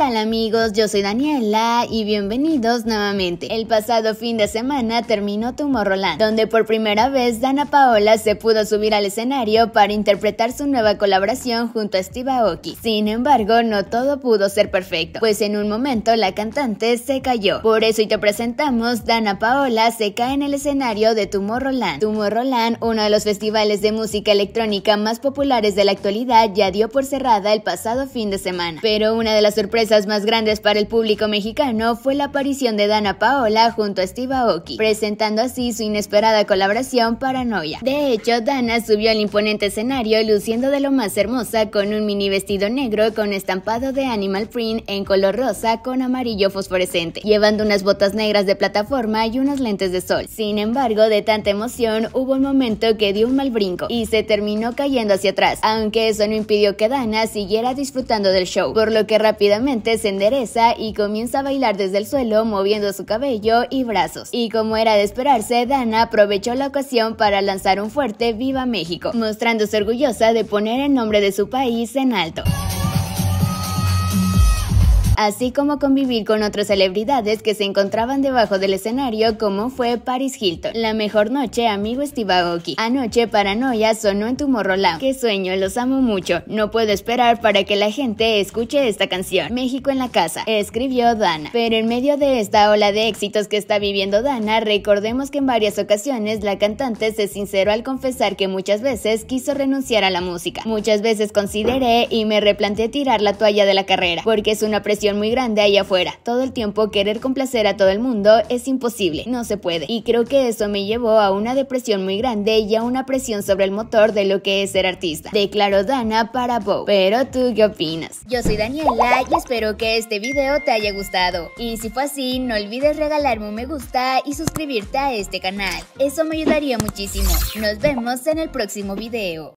tal amigos? Yo soy Daniela y bienvenidos nuevamente. El pasado fin de semana terminó Tomorrowland, donde por primera vez Dana Paola se pudo subir al escenario para interpretar su nueva colaboración junto a Steve Aoki. Sin embargo, no todo pudo ser perfecto, pues en un momento la cantante se cayó. Por eso y te presentamos Dana Paola se cae en el escenario de Tomorrowland. Tomorrowland, uno de los festivales de música electrónica más populares de la actualidad, ya dio por cerrada el pasado fin de semana. Pero una de las sorpresas más grandes para el público mexicano fue la aparición de Dana Paola junto a Steve Aoki, presentando así su inesperada colaboración Paranoia. De hecho, Dana subió al imponente escenario luciendo de lo más hermosa con un mini vestido negro con estampado de animal print en color rosa con amarillo fosforescente, llevando unas botas negras de plataforma y unas lentes de sol. Sin embargo, de tanta emoción hubo un momento que dio un mal brinco y se terminó cayendo hacia atrás, aunque eso no impidió que Dana siguiera disfrutando del show, por lo que rápidamente se endereza y comienza a bailar desde el suelo moviendo su cabello y brazos. Y como era de esperarse, Dana aprovechó la ocasión para lanzar un fuerte Viva México, mostrándose orgullosa de poner el nombre de su país en alto así como convivir con otras celebridades que se encontraban debajo del escenario como fue Paris Hilton. La mejor noche, amigo Steve Anoche Paranoia sonó en tu morro la. Qué sueño, los amo mucho. No puedo esperar para que la gente escuche esta canción. México en la casa, escribió Dana. Pero en medio de esta ola de éxitos que está viviendo Dana, recordemos que en varias ocasiones la cantante se sinceró al confesar que muchas veces quiso renunciar a la música. Muchas veces consideré y me replanteé tirar la toalla de la carrera, porque es una presión muy grande allá afuera. Todo el tiempo querer complacer a todo el mundo es imposible, no se puede. Y creo que eso me llevó a una depresión muy grande y a una presión sobre el motor de lo que es ser artista. Declaró Dana para Bo. Pero tú qué opinas? Yo soy Daniela y espero que este video te haya gustado. Y si fue así, no olvides regalarme un me gusta y suscribirte a este canal. Eso me ayudaría muchísimo. Nos vemos en el próximo video.